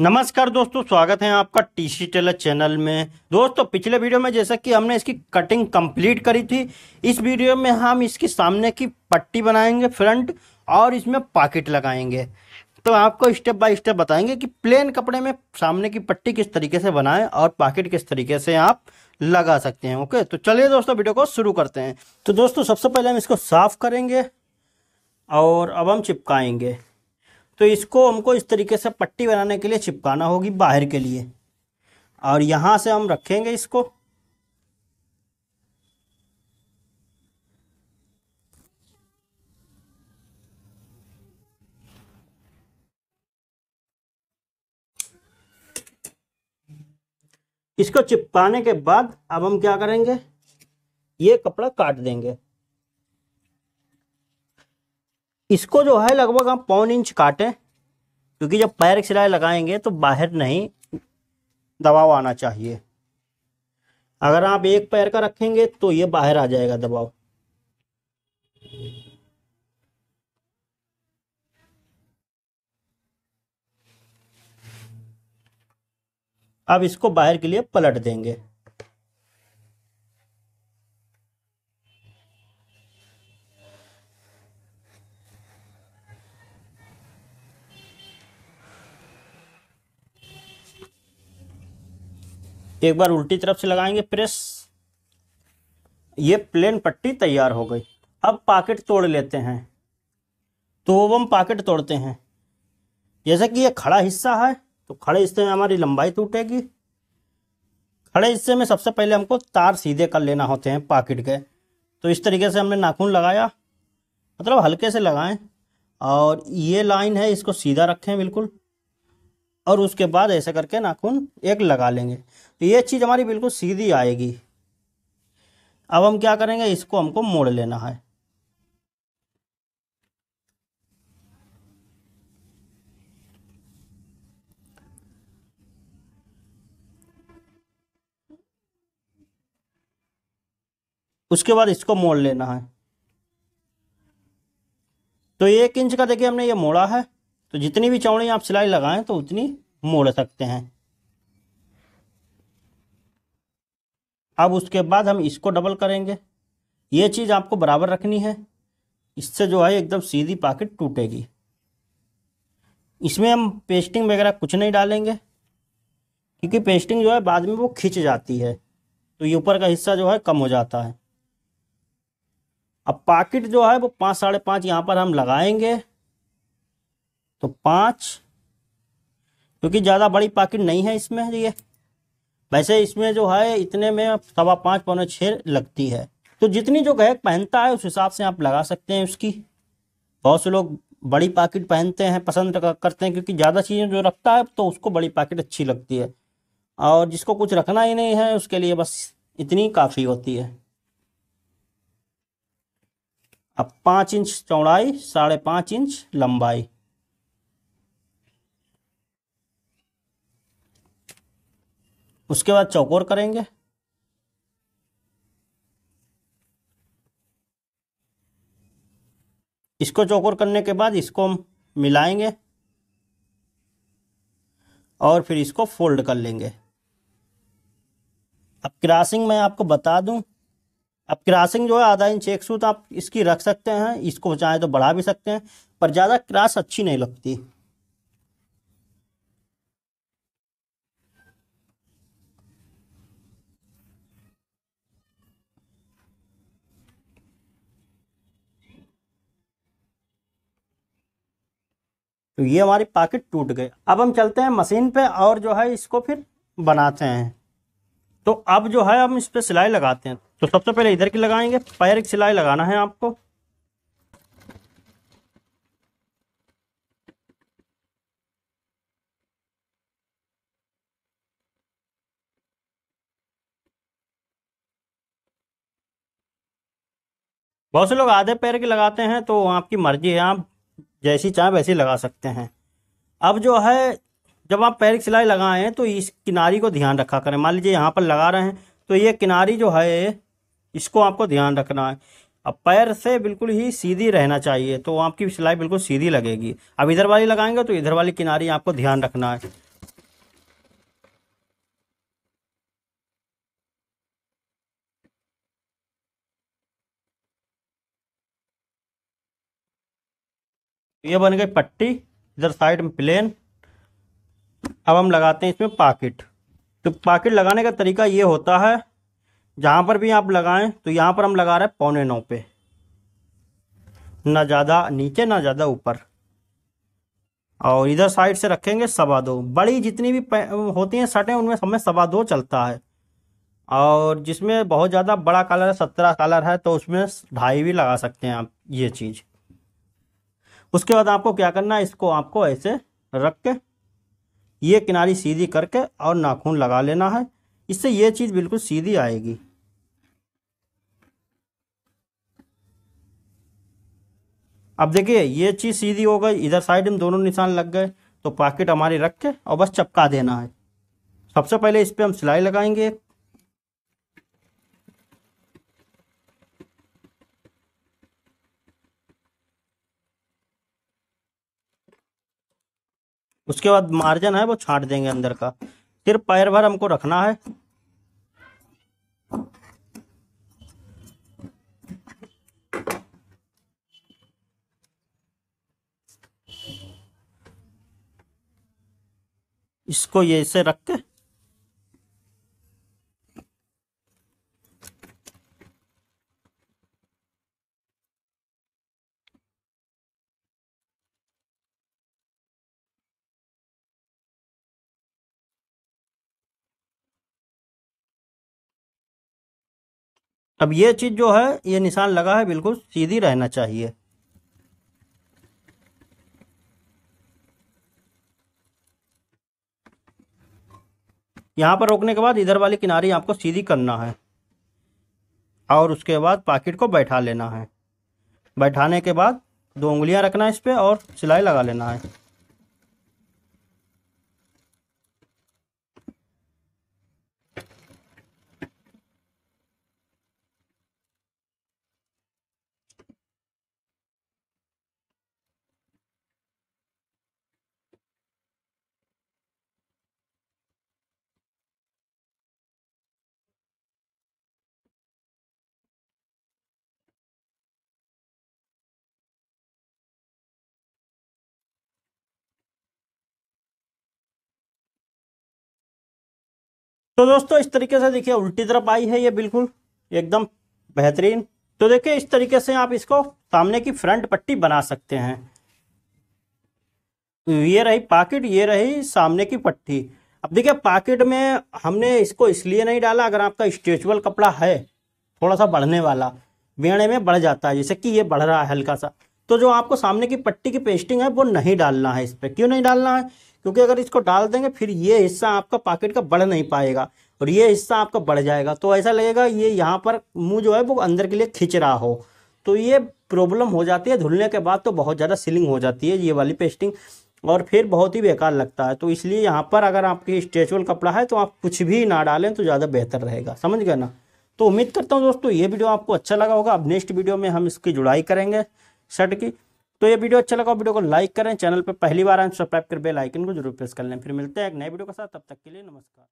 नमस्कार दोस्तों स्वागत है आपका टीसी टेलर चैनल में दोस्तों पिछले वीडियो में जैसा कि हमने इसकी कटिंग कंप्लीट करी थी इस वीडियो में हम इसकी सामने की पट्टी बनाएंगे फ्रंट और इसमें पॉकेट लगाएंगे तो आपको स्टेप बाय स्टेप बताएंगे कि प्लेन कपड़े में सामने की पट्टी किस तरीके से बनाएं और पॉकेट किस तरीके से आप लगा सकते हैं ओके तो चलिए दोस्तों वीडियो को शुरू करते हैं तो दोस्तों सबसे पहले हम इसको साफ़ करेंगे और अब हम चिपकाएंगे तो इसको हमको इस तरीके से पट्टी बनाने के लिए चिपकाना होगी बाहर के लिए और यहां से हम रखेंगे इसको इसको चिपकाने के बाद अब हम क्या करेंगे ये कपड़ा काट देंगे इसको जो है लगभग हम पौन इंच काटें क्योंकि जब पैर की सिलाई लगाएंगे तो बाहर नहीं दबाव आना चाहिए अगर आप एक पैर का रखेंगे तो ये बाहर आ जाएगा दबाव अब इसको बाहर के लिए पलट देंगे एक बार उल्टी तरफ से लगाएंगे प्रेस ये प्लेन पट्टी तैयार हो गई अब पाकेट तोड़ लेते हैं तो हम पाकेट तोड़ते हैं जैसे कि ये खड़ा हिस्सा है तो खड़े हिस्से में हमारी लंबाई टूटेगी खड़े हिस्से में सबसे पहले हमको तार सीधे कर लेना होते हैं पाकिट के तो इस तरीके से हमने नाखून लगाया मतलब हल्के से लगाएं और ये लाइन है इसको सीधा रखें बिल्कुल और उसके बाद ऐसे करके नाखून एक लगा लेंगे तो ये चीज़ हमारी बिल्कुल सीधी आएगी अब हम क्या करेंगे इसको हमको मोड़ लेना है उसके बाद इसको मोड़ लेना है तो एक इंच का देखिए हमने ये मोड़ा है तो जितनी भी चौड़ी आप सिलाई लगाएं तो उतनी मोड़ सकते हैं अब उसके बाद हम इसको डबल करेंगे ये चीज़ आपको बराबर रखनी है इससे जो है एकदम सीधी पाकिट टूटेगी इसमें हम पेस्टिंग वगैरह कुछ नहीं डालेंगे क्योंकि पेस्टिंग जो है बाद में वो खिंच जाती है तो ये ऊपर का हिस्सा जो है कम हो जाता है अब पाकिट जो है वो पाँच साढ़े पाँच यहाँ पर हम लगाएंगे तो पांच क्योंकि ज़्यादा बड़ी पाकिट नहीं है इसमें ये वैसे इसमें जो है इतने में सवा पाँच पौने छ लगती है तो जितनी जो गहक पहनता है उस हिसाब से आप लगा सकते हैं उसकी बहुत से लोग बड़ी पाकिट पहनते हैं पसंद करते हैं क्योंकि ज़्यादा चीज़ें जो रखता है तो उसको बड़ी पाकिट अच्छी लगती है और जिसको कुछ रखना ही नहीं है उसके लिए बस इतनी काफ़ी होती है अब पांच इंच चौड़ाई साढ़े पांच इंच लंबाई उसके बाद चौकोर करेंगे इसको चौकोर करने के बाद इसको हम मिलाएंगे और फिर इसको फोल्ड कर लेंगे अब क्रॉसिंग मैं आपको बता दूं अब क्रॉसिंग जो है आधा इंच एक सूत आप इसकी रख सकते हैं इसको चाहे तो बढ़ा भी सकते हैं पर ज़्यादा क्रास अच्छी नहीं लगती तो ये हमारी पाकिट टूट गए अब हम चलते हैं मशीन पे और जो है इसको फिर बनाते हैं तो अब जो है हम इस पर सिलाई लगाते हैं तो सबसे पहले इधर की लगाएंगे पैर की सिलाई लगाना है आपको बहुत से लोग आधे पैर के लगाते हैं तो आपकी मर्जी है आप जैसी चाहें वैसी लगा सकते हैं अब जो है जब आप पैर की सिलाई लगाएं तो इस किनारी को ध्यान रखा करें मान लीजिए यहाँ पर लगा रहे हैं तो ये किनारी जो है इसको आपको ध्यान रखना है अब पैर से बिल्कुल ही सीधी रहना चाहिए तो आपकी सिलाई बिल्कुल सीधी लगेगी अब इधर वाली लगाएंगे तो इधर वाली किनारी आपको ध्यान रखना है ये बन गई पट्टी इधर साइड में प्लेन अब हम लगाते हैं इसमें पाकिट तो पाकिट लगाने का तरीका ये होता है जहाँ पर भी आप लगाएं तो यहाँ पर हम लगा रहे हैं पौने नौ पे ना ज़्यादा नीचे ना ज़्यादा ऊपर और इधर साइड से रखेंगे सवा दो बड़ी जितनी भी होती हैं सटें उनमें हमें सवा दो चलता है और जिसमें बहुत ज़्यादा बड़ा कलर है सत्रह कलर है तो उसमें ढाई भी लगा सकते हैं आप ये चीज़ उसके बाद आपको क्या करना है इसको आपको ऐसे रख के ये किनारी सीधी करके और नाखून लगा लेना है इससे ये चीज़ बिल्कुल सीधी आएगी अब देखिए ये चीज़ सीधी हो गई इधर साइड में दोनों निशान लग गए तो पॉकेट हमारी रख के और बस चपका देना है सबसे पहले इस पर हम सिलाई लगाएंगे उसके बाद मार्जिन है वो छाट देंगे अंदर का फिर पैर भर हमको रखना है इसको ये से रख के अब ये चीज़ जो है ये निशान लगा है बिल्कुल सीधी रहना चाहिए यहां पर रोकने के बाद इधर वाली किनारी आपको सीधी करना है और उसके बाद पाकिट को बैठा लेना है बैठाने के बाद दो उंगलियां रखना है इस पर और सिलाई लगा लेना है तो दोस्तों इस तरीके से देखिए उल्टी तरफ आई है ये बिल्कुल एकदम बेहतरीन तो देखिए इस तरीके से आप इसको सामने की फ्रंट पट्टी बना सकते हैं तो ये रही पॉकेट ये रही सामने की पट्टी अब देखिए पॉकेट में हमने इसको इसलिए नहीं डाला अगर आपका स्ट्रेचबल कपड़ा है थोड़ा सा बढ़ने वाला वेणे में बढ़ जाता है जैसे कि ये बढ़ रहा है हल्का सा तो जो आपको सामने की पट्टी की पेस्टिंग है वो नहीं डालना है इस पर क्यों नहीं डालना है क्योंकि अगर इसको डाल देंगे फिर ये हिस्सा आपका पॉकेट का बढ़ नहीं पाएगा और ये हिस्सा आपका बढ़ जाएगा तो ऐसा लगेगा ये यहाँ पर मुँह जो है वो अंदर के लिए खिंच रहा हो तो ये प्रॉब्लम हो जाती है धुलने के बाद तो बहुत ज़्यादा सीलिंग हो जाती है ये वाली पेस्टिंग और फिर बहुत ही बेकार लगता है तो इसलिए यहाँ पर अगर आपकी स्ट्रेचुअल कपड़ा है तो आप कुछ भी ना डालें तो ज़्यादा बेहतर रहेगा समझ गए ना तो उम्मीद करता हूँ दोस्तों ये वीडियो आपको अच्छा लगा होगा अब नेक्स्ट वीडियो में हम इसकी जुड़ाई करेंगे शर्ट की तो ये वीडियो अच्छा लगा वीडियो को लाइक करें चैनल पर पहली बार आए सब्सक्राइब कर बेल आइकन को जरूर प्रेस कर लें फिर मिलते हैं एक नए वीडियो के साथ तब तक के लिए नमस्कार